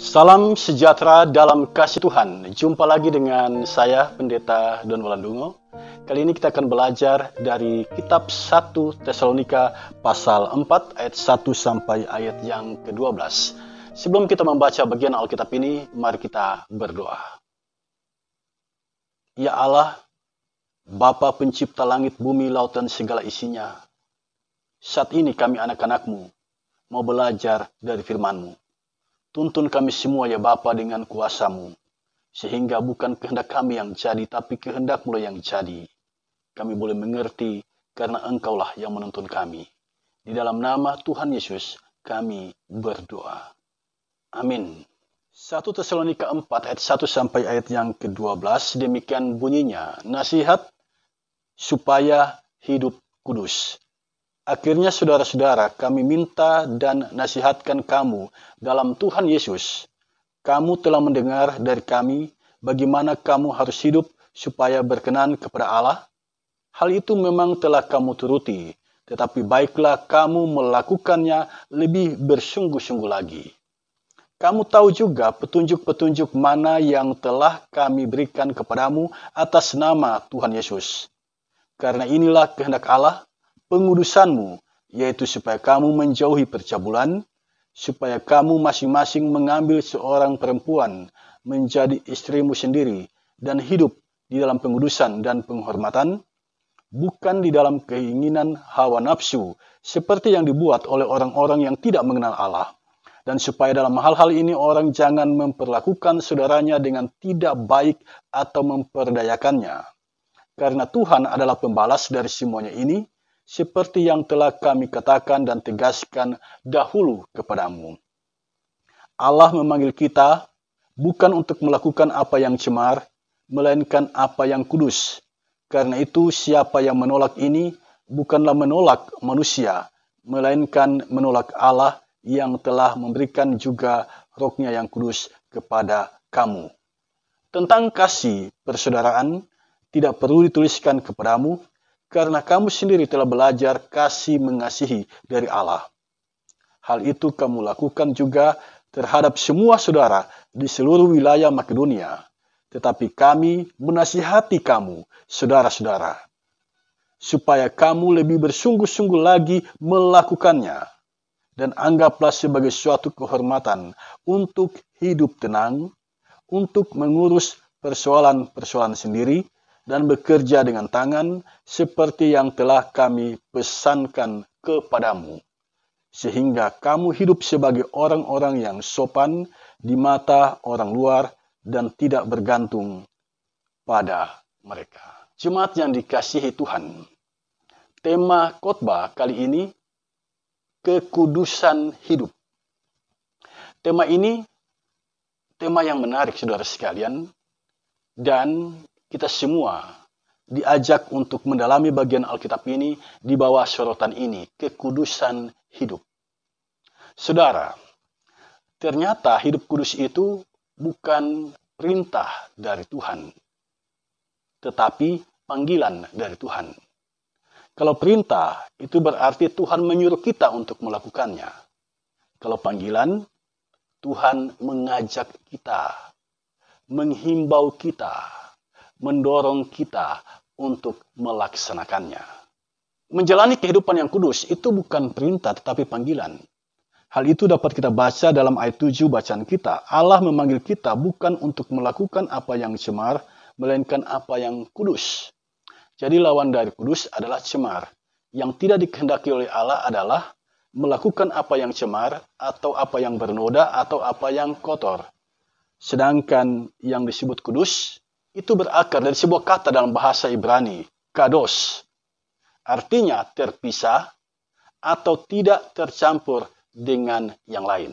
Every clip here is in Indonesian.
Salam sejahtera dalam kasih Tuhan. Jumpa lagi dengan saya Pendeta Don Walandungo. Kali ini kita akan belajar dari kitab 1 Tesalonika pasal 4 ayat 1 sampai ayat yang ke-12. Sebelum kita membaca bagian Alkitab ini, mari kita berdoa. Ya Allah, Bapa pencipta langit bumi laut dan segala isinya. Saat ini kami anak-anakmu mau belajar dari firmanmu. Tuntun kami semua ya Bapa dengan kuasamu, sehingga bukan kehendak kami yang jadi, tapi kehendakmu yang jadi. Kami boleh mengerti karena engkaulah yang menuntun kami. Di dalam nama Tuhan Yesus kami berdoa. Amin. 1 Tesalonika 4 ayat 1 sampai ayat yang ke-12 demikian bunyinya. Nasihat supaya hidup kudus. Akhirnya saudara-saudara, kami minta dan nasihatkan kamu dalam Tuhan Yesus. Kamu telah mendengar dari kami bagaimana kamu harus hidup supaya berkenan kepada Allah. Hal itu memang telah kamu turuti, tetapi baiklah kamu melakukannya lebih bersungguh-sungguh lagi. Kamu tahu juga petunjuk-petunjuk mana yang telah kami berikan kepadamu atas nama Tuhan Yesus. Karena inilah kehendak Allah, pengudusanmu, yaitu supaya kamu menjauhi percabulan, supaya kamu masing-masing mengambil seorang perempuan menjadi istrimu sendiri dan hidup di dalam pengudusan dan penghormatan, bukan di dalam keinginan hawa nafsu seperti yang dibuat oleh orang-orang yang tidak mengenal Allah. Dan supaya dalam hal-hal ini orang jangan memperlakukan saudaranya dengan tidak baik atau memperdayakannya. Karena Tuhan adalah pembalas dari semuanya ini, seperti yang telah kami katakan dan tegaskan dahulu kepadamu. Allah memanggil kita bukan untuk melakukan apa yang cemar, melainkan apa yang kudus. Karena itu, siapa yang menolak ini bukanlah menolak manusia, melainkan menolak Allah yang telah memberikan juga rohnya yang kudus kepada kamu. Tentang kasih persaudaraan, tidak perlu dituliskan kepadamu, karena kamu sendiri telah belajar kasih mengasihi dari Allah. Hal itu kamu lakukan juga terhadap semua saudara di seluruh wilayah Makedonia. Tetapi kami menasihati kamu, saudara-saudara, supaya kamu lebih bersungguh-sungguh lagi melakukannya. Dan anggaplah sebagai suatu kehormatan untuk hidup tenang, untuk mengurus persoalan-persoalan sendiri, dan bekerja dengan tangan seperti yang telah kami pesankan kepadamu. Sehingga kamu hidup sebagai orang-orang yang sopan di mata orang luar dan tidak bergantung pada mereka. Jemaat yang dikasihi Tuhan, tema khotbah kali ini kekudusan hidup. Tema ini tema yang menarik saudara sekalian dan kita semua diajak untuk mendalami bagian Alkitab ini di bawah sorotan ini, kekudusan hidup. Saudara, ternyata hidup kudus itu bukan perintah dari Tuhan, tetapi panggilan dari Tuhan. Kalau perintah, itu berarti Tuhan menyuruh kita untuk melakukannya. Kalau panggilan, Tuhan mengajak kita, menghimbau kita, mendorong kita untuk melaksanakannya. Menjalani kehidupan yang kudus itu bukan perintah tetapi panggilan. Hal itu dapat kita baca dalam ayat 7 bacaan kita. Allah memanggil kita bukan untuk melakukan apa yang cemar, melainkan apa yang kudus. Jadi lawan dari kudus adalah cemar. Yang tidak dikehendaki oleh Allah adalah melakukan apa yang cemar atau apa yang bernoda atau apa yang kotor. Sedangkan yang disebut kudus itu berakar dari sebuah kata dalam bahasa Ibrani, kados. Artinya terpisah atau tidak tercampur dengan yang lain.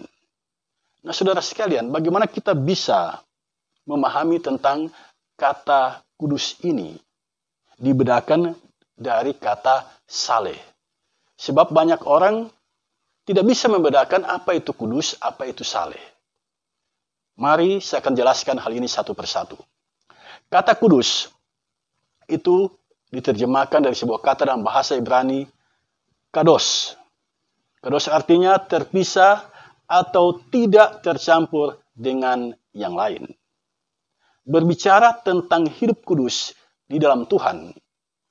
Nah, saudara sekalian, bagaimana kita bisa memahami tentang kata kudus ini dibedakan dari kata saleh? Sebab banyak orang tidak bisa membedakan apa itu kudus, apa itu saleh. Mari saya akan jelaskan hal ini satu persatu. Kata kudus itu diterjemahkan dari sebuah kata dalam bahasa Ibrani kados. Kados artinya terpisah atau tidak tercampur dengan yang lain. Berbicara tentang hidup kudus di dalam Tuhan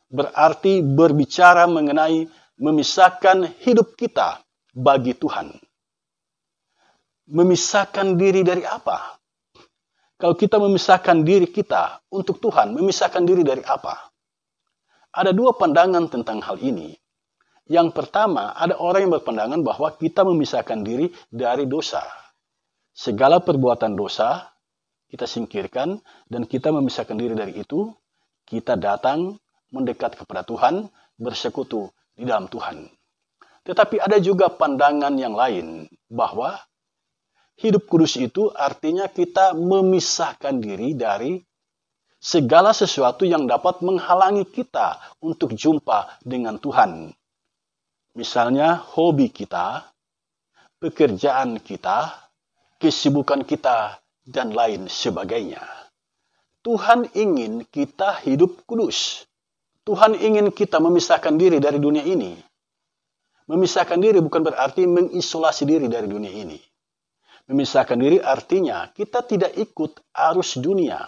berarti berbicara mengenai memisahkan hidup kita bagi Tuhan memisahkan diri dari apa? Kalau kita memisahkan diri kita untuk Tuhan, memisahkan diri dari apa? Ada dua pandangan tentang hal ini. Yang pertama, ada orang yang berpandangan bahwa kita memisahkan diri dari dosa. Segala perbuatan dosa kita singkirkan dan kita memisahkan diri dari itu. Kita datang mendekat kepada Tuhan, bersekutu di dalam Tuhan. Tetapi ada juga pandangan yang lain bahwa hidup kudus itu artinya kita memisahkan diri dari segala sesuatu yang dapat menghalangi kita untuk jumpa dengan Tuhan. Misalnya hobi kita, pekerjaan kita, kesibukan kita, dan lain sebagainya. Tuhan ingin kita hidup kudus. Tuhan ingin kita memisahkan diri dari dunia ini. Memisahkan diri bukan berarti mengisolasi diri dari dunia ini. Memisahkan diri artinya kita tidak ikut arus dunia,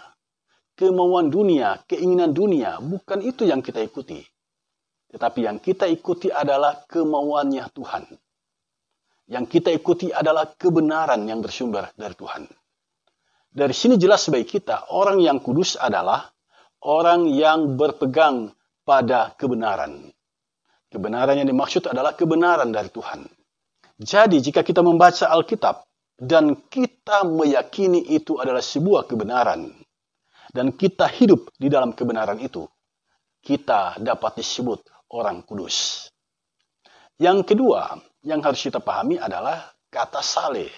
kemauan dunia, keinginan dunia, bukan itu yang kita ikuti. Tetapi yang kita ikuti adalah kemauannya Tuhan. Yang kita ikuti adalah kebenaran yang bersumber dari Tuhan. Dari sini jelas bagi kita, orang yang kudus adalah orang yang berpegang pada kebenaran. Kebenaran yang dimaksud adalah kebenaran dari Tuhan. Jadi jika kita membaca Alkitab, dan kita meyakini itu adalah sebuah kebenaran dan kita hidup di dalam kebenaran itu, kita dapat disebut orang kudus. Yang kedua yang harus kita pahami adalah kata saleh.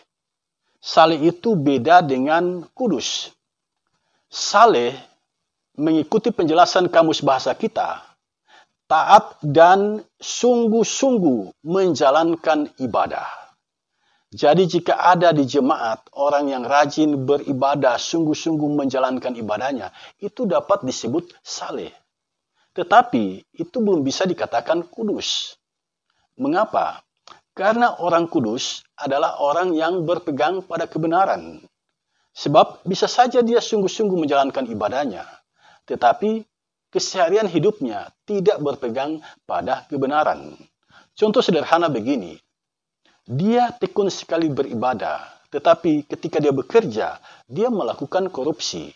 Saleh itu beda dengan kudus. Saleh mengikuti penjelasan kamus bahasa kita, taat dan sungguh-sungguh menjalankan ibadah jadi jika ada di jemaat orang yang rajin beribadah, sungguh-sungguh menjalankan ibadahnya, itu dapat disebut saleh. Tetapi itu belum bisa dikatakan kudus. Mengapa? Karena orang kudus adalah orang yang berpegang pada kebenaran. Sebab bisa saja dia sungguh-sungguh menjalankan ibadahnya, tetapi keseharian hidupnya tidak berpegang pada kebenaran. Contoh sederhana begini, dia tekun sekali beribadah, tetapi ketika dia bekerja, dia melakukan korupsi.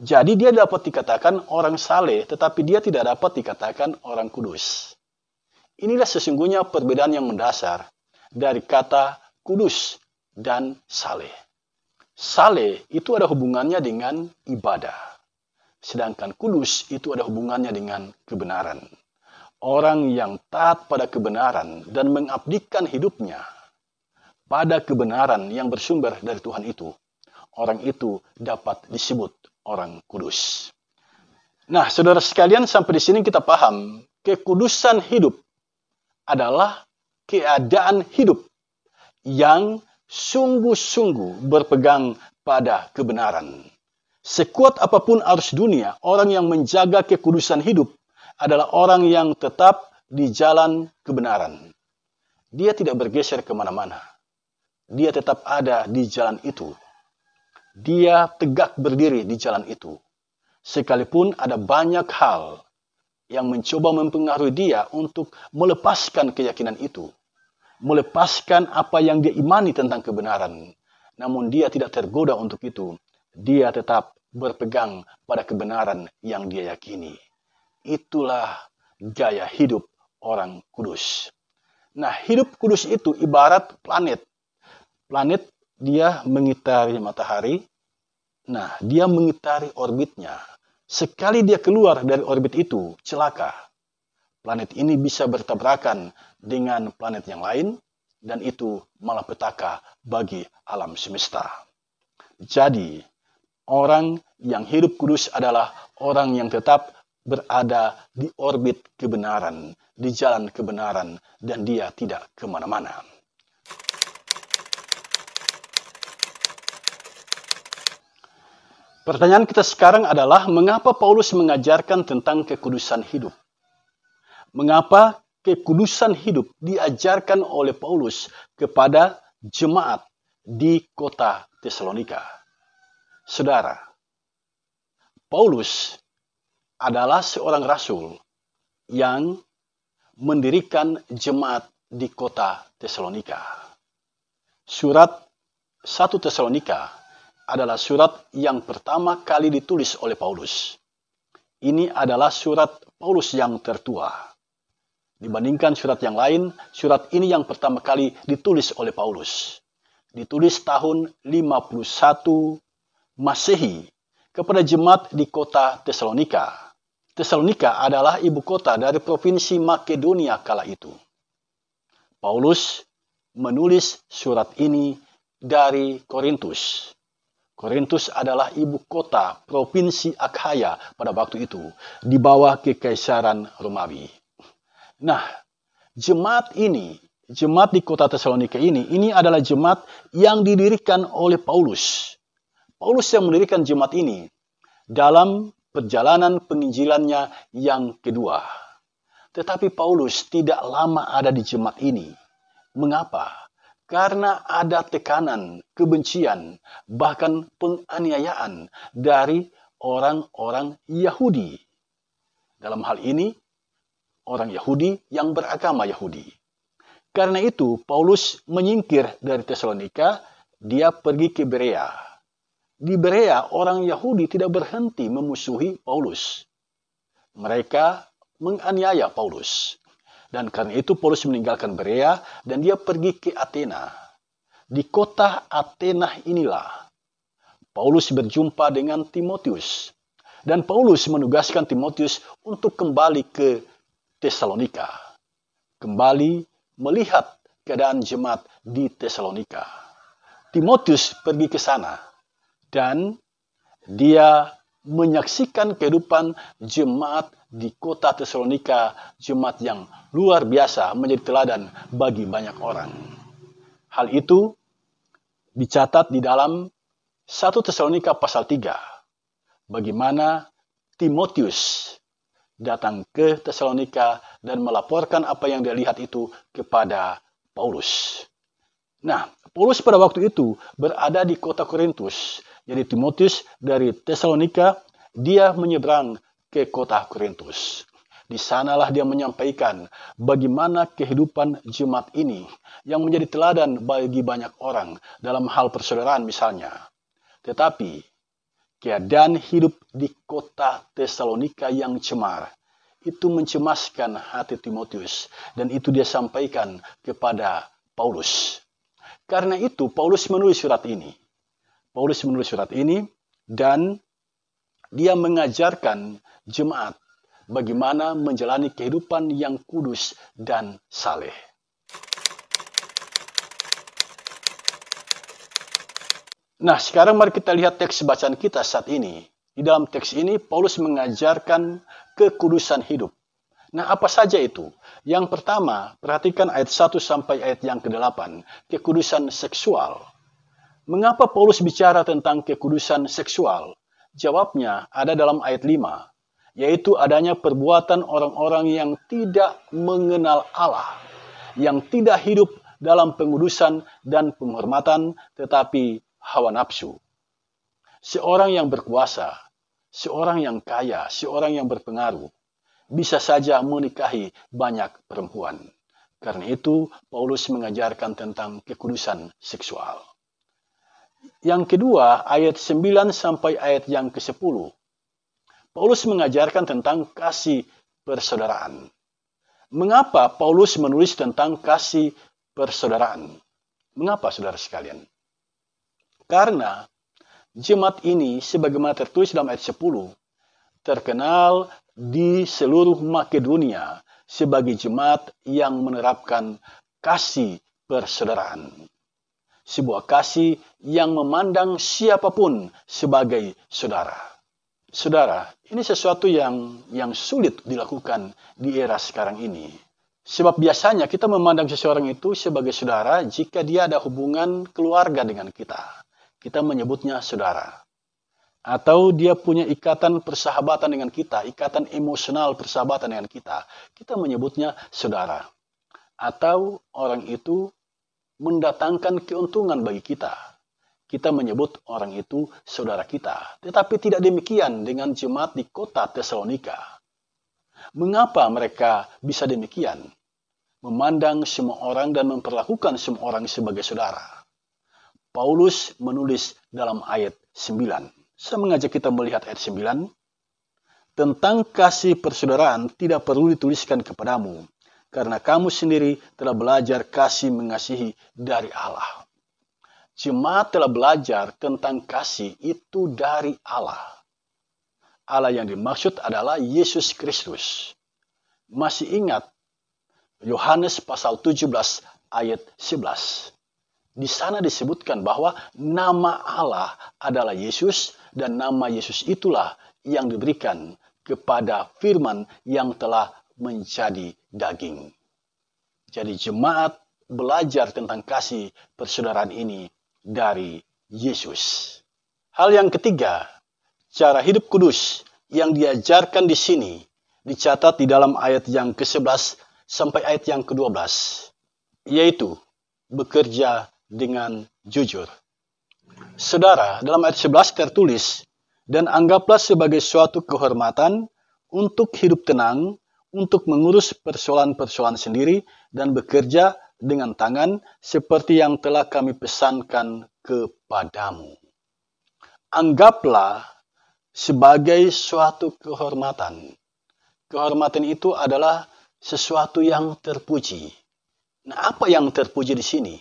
Jadi dia dapat dikatakan orang saleh, tetapi dia tidak dapat dikatakan orang kudus. Inilah sesungguhnya perbedaan yang mendasar dari kata kudus dan saleh. Saleh itu ada hubungannya dengan ibadah, sedangkan kudus itu ada hubungannya dengan kebenaran orang yang taat pada kebenaran dan mengabdikan hidupnya pada kebenaran yang bersumber dari Tuhan itu, orang itu dapat disebut orang kudus. Nah, saudara sekalian, sampai di sini kita paham kekudusan hidup adalah keadaan hidup yang sungguh-sungguh berpegang pada kebenaran. Sekuat apapun arus dunia, orang yang menjaga kekudusan hidup adalah orang yang tetap di jalan kebenaran. Dia tidak bergeser kemana-mana. Dia tetap ada di jalan itu. Dia tegak berdiri di jalan itu. Sekalipun ada banyak hal yang mencoba mempengaruhi dia untuk melepaskan keyakinan itu. Melepaskan apa yang dia imani tentang kebenaran. Namun dia tidak tergoda untuk itu. Dia tetap berpegang pada kebenaran yang dia yakini. Itulah gaya hidup orang kudus. Nah, hidup kudus itu ibarat planet. Planet dia mengitari matahari. Nah, dia mengitari orbitnya. Sekali dia keluar dari orbit itu, celaka. Planet ini bisa bertabrakan dengan planet yang lain, dan itu malah malapetaka bagi alam semesta. Jadi, orang yang hidup kudus adalah orang yang tetap berada di orbit kebenaran, di jalan kebenaran, dan dia tidak kemana-mana. Pertanyaan kita sekarang adalah, mengapa Paulus mengajarkan tentang kekudusan hidup? Mengapa kekudusan hidup diajarkan oleh Paulus kepada jemaat di kota Tesalonika? Saudara, Paulus adalah seorang rasul yang mendirikan jemaat di kota Tesalonika. Surat 1 Tesalonika adalah surat yang pertama kali ditulis oleh Paulus. Ini adalah surat Paulus yang tertua. Dibandingkan surat yang lain, surat ini yang pertama kali ditulis oleh Paulus. Ditulis tahun 51 Masehi kepada jemaat di kota Tesalonika Tesalonika adalah ibu kota dari provinsi Makedonia kala itu. Paulus menulis surat ini dari Korintus. Korintus adalah ibu kota provinsi Akhaya pada waktu itu, di bawah kekaisaran Romawi. Nah, jemaat ini, jemaat di kota Tesalonika ini, ini adalah jemaat yang didirikan oleh Paulus. Paulus yang mendirikan jemaat ini dalam perjalanan penginjilannya yang kedua. Tetapi Paulus tidak lama ada di jemaat ini. Mengapa? Karena ada tekanan, kebencian, bahkan penganiayaan dari orang-orang Yahudi. Dalam hal ini, orang Yahudi yang beragama Yahudi. Karena itu, Paulus menyingkir dari Tesalonika, dia pergi ke Berea di Berea, orang Yahudi tidak berhenti memusuhi Paulus. Mereka menganiaya Paulus. Dan karena itu Paulus meninggalkan Berea dan dia pergi ke Athena. Di kota Athena inilah Paulus berjumpa dengan Timotius. Dan Paulus menugaskan Timotius untuk kembali ke Tesalonika. Kembali melihat keadaan jemaat di Tesalonika. Timotius pergi ke sana dan dia menyaksikan kehidupan jemaat di kota Tesalonika, jemaat yang luar biasa menjadi teladan bagi banyak orang. Hal itu dicatat di dalam 1 Tesalonika pasal 3. Bagaimana Timotius datang ke Tesalonika dan melaporkan apa yang dia lihat itu kepada Paulus. Nah, Paulus pada waktu itu berada di kota Korintus jadi Timotius dari Tesalonika, dia menyeberang ke kota Korintus. Di sanalah dia menyampaikan bagaimana kehidupan jemaat ini yang menjadi teladan bagi banyak orang dalam hal persaudaraan misalnya. Tetapi keadaan hidup di kota Tesalonika yang cemar itu mencemaskan hati Timotius dan itu dia sampaikan kepada Paulus. Karena itu Paulus menulis surat ini. Paulus menulis surat ini dan dia mengajarkan jemaat bagaimana menjalani kehidupan yang kudus dan saleh. Nah, sekarang mari kita lihat teks bacaan kita saat ini. Di dalam teks ini, Paulus mengajarkan kekudusan hidup. Nah, apa saja itu? Yang pertama, perhatikan ayat 1 sampai ayat yang ke-8, kekudusan seksual. Mengapa Paulus bicara tentang kekudusan seksual? Jawabnya ada dalam ayat 5, yaitu adanya perbuatan orang-orang yang tidak mengenal Allah, yang tidak hidup dalam pengudusan dan penghormatan, tetapi hawa nafsu. Seorang yang berkuasa, seorang yang kaya, seorang yang berpengaruh, bisa saja menikahi banyak perempuan. Karena itu, Paulus mengajarkan tentang kekudusan seksual. Yang kedua, ayat 9 sampai ayat yang ke-10. Paulus mengajarkan tentang kasih persaudaraan. Mengapa Paulus menulis tentang kasih persaudaraan? Mengapa saudara sekalian? Karena jemaat ini sebagaimana tertulis dalam ayat 10 terkenal di seluruh Makedonia sebagai jemaat yang menerapkan kasih persaudaraan sebuah kasih yang memandang siapapun sebagai saudara. Saudara, ini sesuatu yang yang sulit dilakukan di era sekarang ini. Sebab biasanya kita memandang seseorang itu sebagai saudara jika dia ada hubungan keluarga dengan kita. Kita menyebutnya saudara. Atau dia punya ikatan persahabatan dengan kita, ikatan emosional persahabatan dengan kita. Kita menyebutnya saudara. Atau orang itu mendatangkan keuntungan bagi kita. Kita menyebut orang itu saudara kita, tetapi tidak demikian dengan jemaat di kota Tesalonika. Mengapa mereka bisa demikian? Memandang semua orang dan memperlakukan semua orang sebagai saudara. Paulus menulis dalam ayat 9. Saya mengajak kita melihat ayat 9. Tentang kasih persaudaraan tidak perlu dituliskan kepadamu, karena kamu sendiri telah belajar kasih mengasihi dari Allah. Jemaat telah belajar tentang kasih itu dari Allah. Allah yang dimaksud adalah Yesus Kristus. Masih ingat Yohanes pasal 17 ayat 11. Di sana disebutkan bahwa nama Allah adalah Yesus dan nama Yesus itulah yang diberikan kepada firman yang telah menjadi daging. Jadi jemaat belajar tentang kasih persaudaraan ini dari Yesus. Hal yang ketiga, cara hidup kudus yang diajarkan di sini dicatat di dalam ayat yang ke-11 sampai ayat yang ke-12, yaitu bekerja dengan jujur. Saudara, dalam ayat 11 tertulis, dan anggaplah sebagai suatu kehormatan untuk hidup tenang untuk mengurus persoalan-persoalan sendiri dan bekerja dengan tangan seperti yang telah kami pesankan kepadamu. Anggaplah sebagai suatu kehormatan. Kehormatan itu adalah sesuatu yang terpuji. Nah, apa yang terpuji di sini?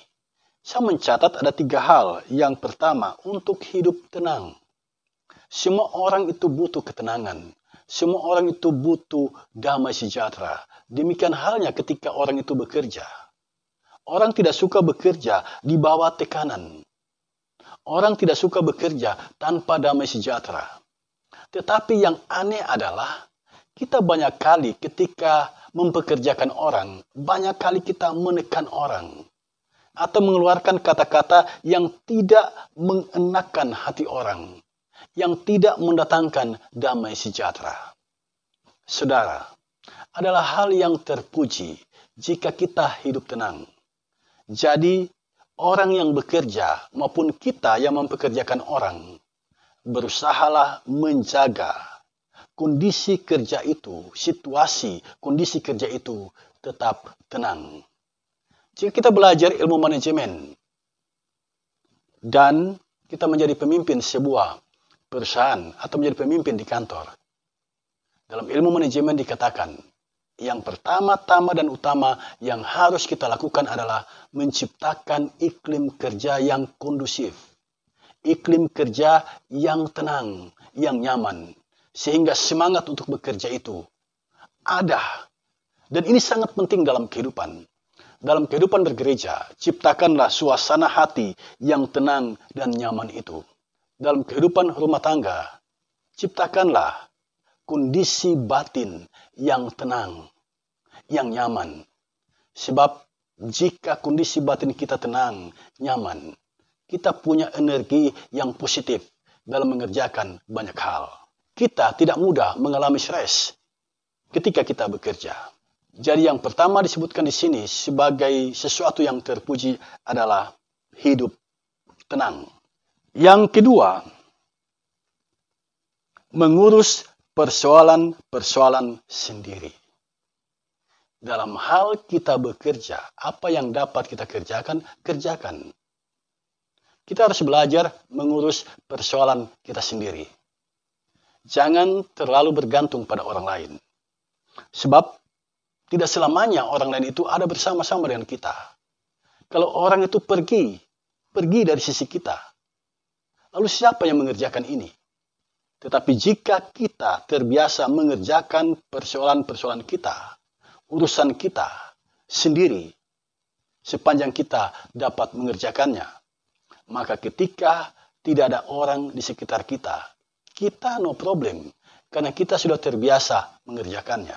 Saya mencatat ada tiga hal. Yang pertama, untuk hidup tenang. Semua orang itu butuh ketenangan. Semua orang itu butuh damai sejahtera. Demikian halnya ketika orang itu bekerja. Orang tidak suka bekerja di bawah tekanan. Orang tidak suka bekerja tanpa damai sejahtera. Tetapi yang aneh adalah kita banyak kali ketika mempekerjakan orang, banyak kali kita menekan orang atau mengeluarkan kata-kata yang tidak mengenakan hati orang yang tidak mendatangkan damai sejahtera. Saudara, adalah hal yang terpuji jika kita hidup tenang. Jadi, orang yang bekerja maupun kita yang mempekerjakan orang, berusahalah menjaga kondisi kerja itu, situasi kondisi kerja itu tetap tenang. Jika kita belajar ilmu manajemen dan kita menjadi pemimpin sebuah perusahaan atau menjadi pemimpin di kantor. Dalam ilmu manajemen dikatakan, yang pertama-tama dan utama yang harus kita lakukan adalah menciptakan iklim kerja yang kondusif, iklim kerja yang tenang, yang nyaman, sehingga semangat untuk bekerja itu ada. Dan ini sangat penting dalam kehidupan. Dalam kehidupan bergereja, ciptakanlah suasana hati yang tenang dan nyaman itu dalam kehidupan rumah tangga, ciptakanlah kondisi batin yang tenang, yang nyaman. Sebab jika kondisi batin kita tenang, nyaman, kita punya energi yang positif dalam mengerjakan banyak hal. Kita tidak mudah mengalami stres ketika kita bekerja. Jadi yang pertama disebutkan di sini sebagai sesuatu yang terpuji adalah hidup tenang. Yang kedua, mengurus persoalan-persoalan sendiri. Dalam hal kita bekerja, apa yang dapat kita kerjakan, kerjakan. Kita harus belajar mengurus persoalan kita sendiri. Jangan terlalu bergantung pada orang lain. Sebab tidak selamanya orang lain itu ada bersama-sama dengan kita. Kalau orang itu pergi, pergi dari sisi kita, Lalu siapa yang mengerjakan ini? Tetapi jika kita terbiasa mengerjakan persoalan-persoalan kita, urusan kita sendiri, sepanjang kita dapat mengerjakannya, maka ketika tidak ada orang di sekitar kita, kita no problem, karena kita sudah terbiasa mengerjakannya.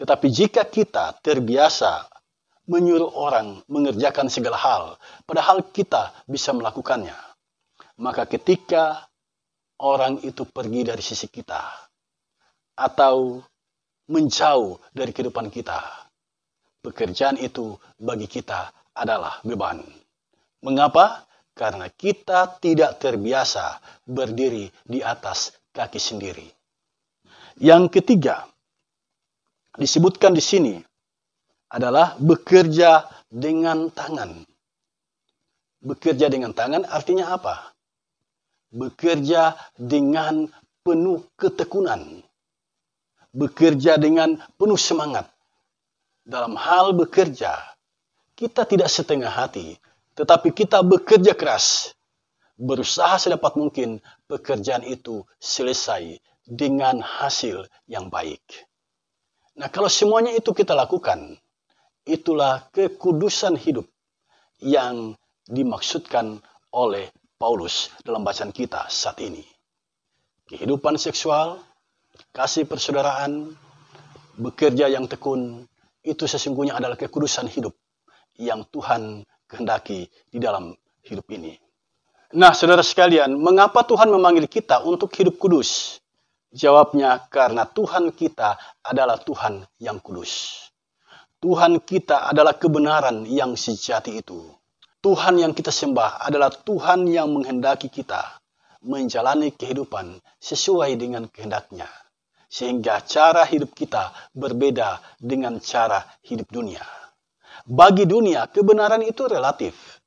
Tetapi jika kita terbiasa menyuruh orang mengerjakan segala hal, padahal kita bisa melakukannya, maka ketika orang itu pergi dari sisi kita atau menjauh dari kehidupan kita, pekerjaan itu bagi kita adalah beban. Mengapa? Karena kita tidak terbiasa berdiri di atas kaki sendiri. Yang ketiga, disebutkan di sini adalah bekerja dengan tangan. Bekerja dengan tangan artinya apa? bekerja dengan penuh ketekunan, bekerja dengan penuh semangat. Dalam hal bekerja, kita tidak setengah hati, tetapi kita bekerja keras, berusaha sedapat mungkin pekerjaan itu selesai dengan hasil yang baik. Nah, kalau semuanya itu kita lakukan, itulah kekudusan hidup yang dimaksudkan oleh Paulus dalam bacaan kita saat ini. Kehidupan seksual, kasih persaudaraan, bekerja yang tekun, itu sesungguhnya adalah kekudusan hidup yang Tuhan kehendaki di dalam hidup ini. Nah, saudara sekalian, mengapa Tuhan memanggil kita untuk hidup kudus? Jawabnya karena Tuhan kita adalah Tuhan yang kudus. Tuhan kita adalah kebenaran yang sejati itu. Tuhan yang kita sembah adalah Tuhan yang menghendaki kita menjalani kehidupan sesuai dengan kehendaknya. Sehingga cara hidup kita berbeda dengan cara hidup dunia. Bagi dunia, kebenaran itu relatif.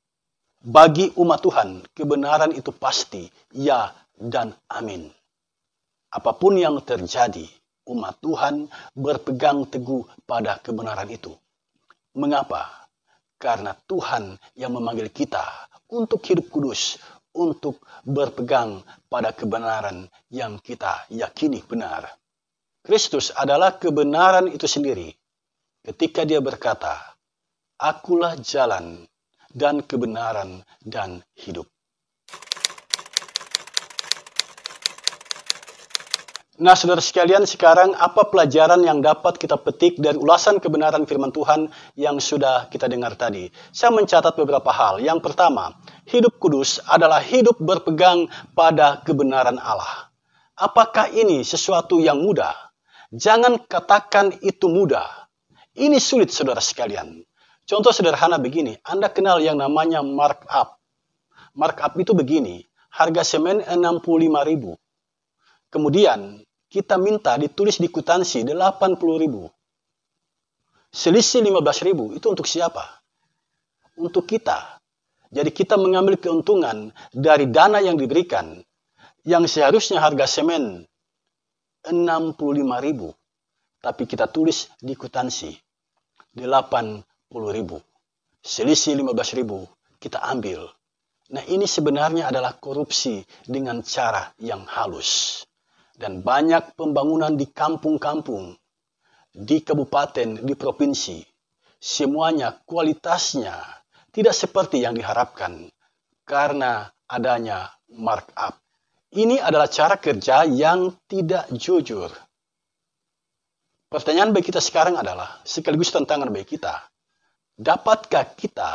Bagi umat Tuhan, kebenaran itu pasti, ya dan amin. Apapun yang terjadi, umat Tuhan berpegang teguh pada kebenaran itu. Mengapa? Karena Tuhan yang memanggil kita untuk hidup kudus, untuk berpegang pada kebenaran yang kita yakini benar. Kristus adalah kebenaran itu sendiri. Ketika dia berkata, "Akulah jalan dan kebenaran dan hidup." Nah, saudara sekalian, sekarang apa pelajaran yang dapat kita petik dari ulasan kebenaran firman Tuhan yang sudah kita dengar tadi? Saya mencatat beberapa hal. Yang pertama, hidup kudus adalah hidup berpegang pada kebenaran Allah. Apakah ini sesuatu yang mudah? Jangan katakan itu mudah. Ini sulit, saudara sekalian. Contoh sederhana begini, Anda kenal yang namanya markup. Markup itu begini, harga semen 65.000. Kemudian kita minta ditulis di kuitansi 80 ribu. Selisih 15 ribu, itu untuk siapa? Untuk kita. Jadi kita mengambil keuntungan dari dana yang diberikan, yang seharusnya harga semen 65 ribu, tapi kita tulis di kuitansi 80 ribu. Selisih 15 ribu kita ambil. Nah ini sebenarnya adalah korupsi dengan cara yang halus dan banyak pembangunan di kampung-kampung, di kabupaten, di provinsi. Semuanya kualitasnya tidak seperti yang diharapkan karena adanya markup. Ini adalah cara kerja yang tidak jujur. Pertanyaan bagi kita sekarang adalah, sekaligus tantangan bagi kita, dapatkah kita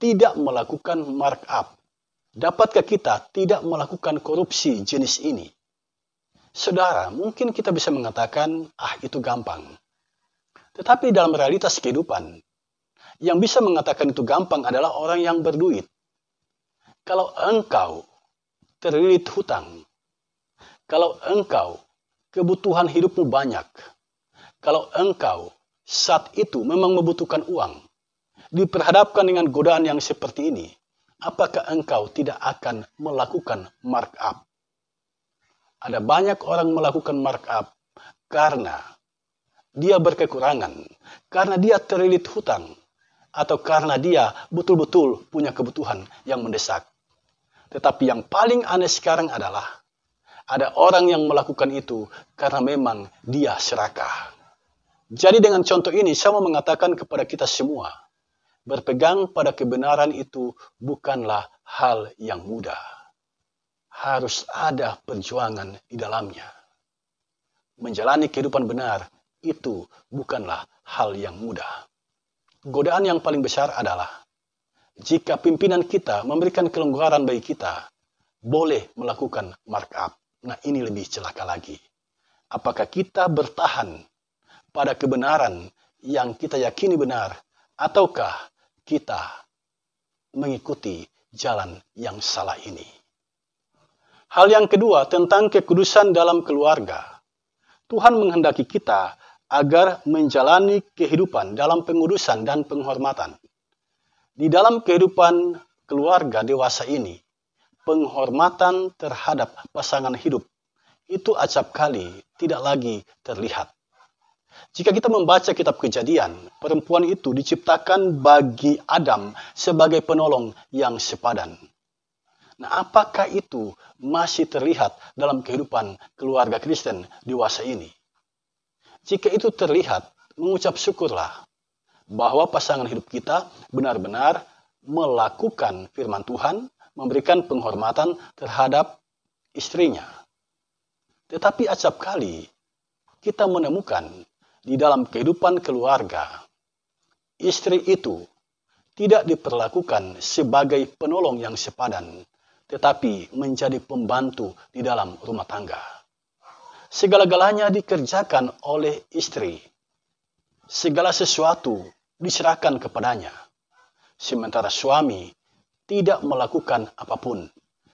tidak melakukan markup? Dapatkah kita tidak melakukan korupsi jenis ini? Saudara, mungkin kita bisa mengatakan, ah itu gampang. Tetapi dalam realitas kehidupan, yang bisa mengatakan itu gampang adalah orang yang berduit. Kalau engkau terlilit hutang, kalau engkau kebutuhan hidupmu banyak, kalau engkau saat itu memang membutuhkan uang, diperhadapkan dengan godaan yang seperti ini, apakah engkau tidak akan melakukan markup? ada banyak orang melakukan markup karena dia berkekurangan, karena dia terlilit hutang, atau karena dia betul-betul punya kebutuhan yang mendesak. Tetapi yang paling aneh sekarang adalah ada orang yang melakukan itu karena memang dia serakah. Jadi dengan contoh ini saya mau mengatakan kepada kita semua, berpegang pada kebenaran itu bukanlah hal yang mudah harus ada perjuangan di dalamnya. Menjalani kehidupan benar itu bukanlah hal yang mudah. Godaan yang paling besar adalah jika pimpinan kita memberikan kelonggaran bagi kita, boleh melakukan markup. Nah, ini lebih celaka lagi. Apakah kita bertahan pada kebenaran yang kita yakini benar, ataukah kita mengikuti jalan yang salah ini? Hal yang kedua tentang kekudusan dalam keluarga. Tuhan menghendaki kita agar menjalani kehidupan dalam pengudusan dan penghormatan. Di dalam kehidupan keluarga dewasa ini, penghormatan terhadap pasangan hidup itu acap kali tidak lagi terlihat. Jika kita membaca kitab kejadian, perempuan itu diciptakan bagi Adam sebagai penolong yang sepadan. Nah, apakah itu masih terlihat dalam kehidupan keluarga Kristen dewasa ini? Jika itu terlihat, mengucap syukurlah bahwa pasangan hidup kita benar-benar melakukan firman Tuhan, memberikan penghormatan terhadap istrinya. Tetapi acap kali kita menemukan di dalam kehidupan keluarga, istri itu tidak diperlakukan sebagai penolong yang sepadan tetapi menjadi pembantu di dalam rumah tangga. Segala-galanya dikerjakan oleh istri. Segala sesuatu diserahkan kepadanya. Sementara suami tidak melakukan apapun.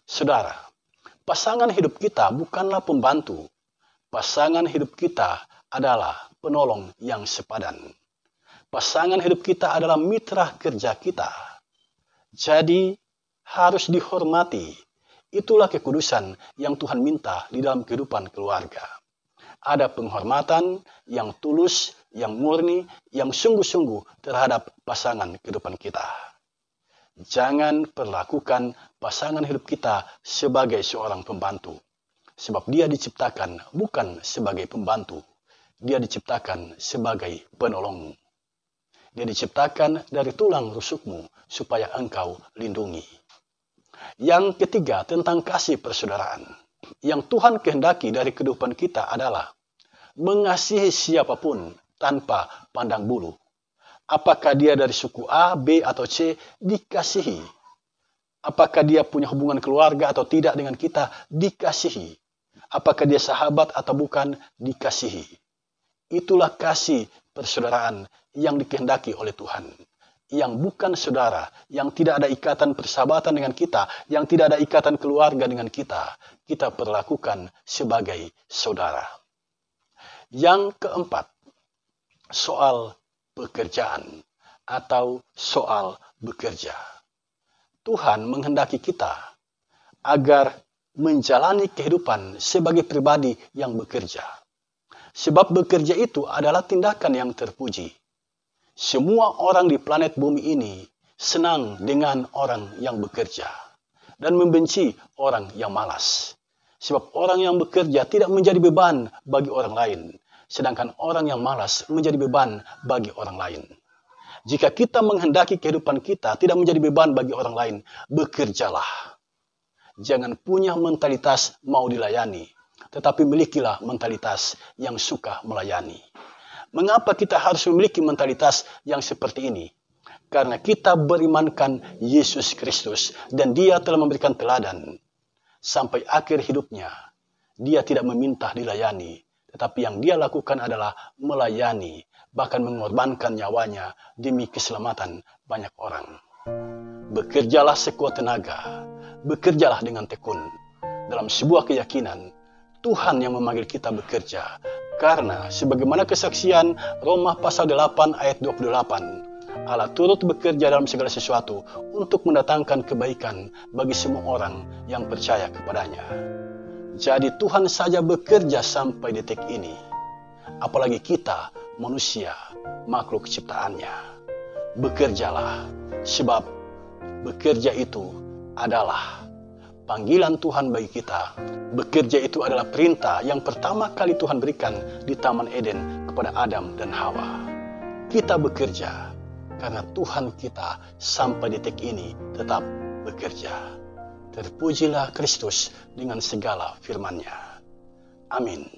Saudara, pasangan hidup kita bukanlah pembantu. Pasangan hidup kita adalah penolong yang sepadan pasangan hidup kita adalah mitra kerja kita. Jadi, harus dihormati. Itulah kekudusan yang Tuhan minta di dalam kehidupan keluarga. Ada penghormatan yang tulus, yang murni, yang sungguh-sungguh terhadap pasangan kehidupan kita. Jangan perlakukan pasangan hidup kita sebagai seorang pembantu. Sebab dia diciptakan bukan sebagai pembantu. Dia diciptakan sebagai penolongmu. Dia diciptakan dari tulang rusukmu supaya engkau lindungi. Yang ketiga, tentang kasih persaudaraan. Yang Tuhan kehendaki dari kehidupan kita adalah mengasihi siapapun tanpa pandang bulu. Apakah dia dari suku A, B, atau C, dikasihi. Apakah dia punya hubungan keluarga atau tidak dengan kita, dikasihi. Apakah dia sahabat atau bukan, dikasihi. Itulah kasih persaudaraan yang dikehendaki oleh Tuhan yang bukan saudara, yang tidak ada ikatan persahabatan dengan kita, yang tidak ada ikatan keluarga dengan kita, kita perlakukan sebagai saudara. Yang keempat, soal pekerjaan atau soal bekerja. Tuhan menghendaki kita agar menjalani kehidupan sebagai pribadi yang bekerja. Sebab bekerja itu adalah tindakan yang terpuji semua orang di planet bumi ini senang dengan orang yang bekerja dan membenci orang yang malas. Sebab orang yang bekerja tidak menjadi beban bagi orang lain, sedangkan orang yang malas menjadi beban bagi orang lain. Jika kita menghendaki kehidupan kita tidak menjadi beban bagi orang lain, bekerjalah. Jangan punya mentalitas mau dilayani, tetapi milikilah mentalitas yang suka melayani. Mengapa kita harus memiliki mentalitas yang seperti ini? Karena kita berimankan Yesus Kristus dan dia telah memberikan teladan. Sampai akhir hidupnya, dia tidak meminta dilayani. Tetapi yang dia lakukan adalah melayani, bahkan mengorbankan nyawanya demi keselamatan banyak orang. Bekerjalah sekuat tenaga, bekerjalah dengan tekun. Dalam sebuah keyakinan, Tuhan yang memanggil kita bekerja karena sebagaimana kesaksian Roma pasal 8 ayat 28, Allah turut bekerja dalam segala sesuatu untuk mendatangkan kebaikan bagi semua orang yang percaya kepadanya. Jadi Tuhan saja bekerja sampai detik ini. Apalagi kita, manusia, makhluk ciptaannya. Bekerjalah, sebab bekerja itu adalah panggilan Tuhan bagi kita. Bekerja itu adalah perintah yang pertama kali Tuhan berikan di Taman Eden kepada Adam dan Hawa. Kita bekerja karena Tuhan kita sampai detik ini tetap bekerja. Terpujilah Kristus dengan segala firman-Nya. Amin.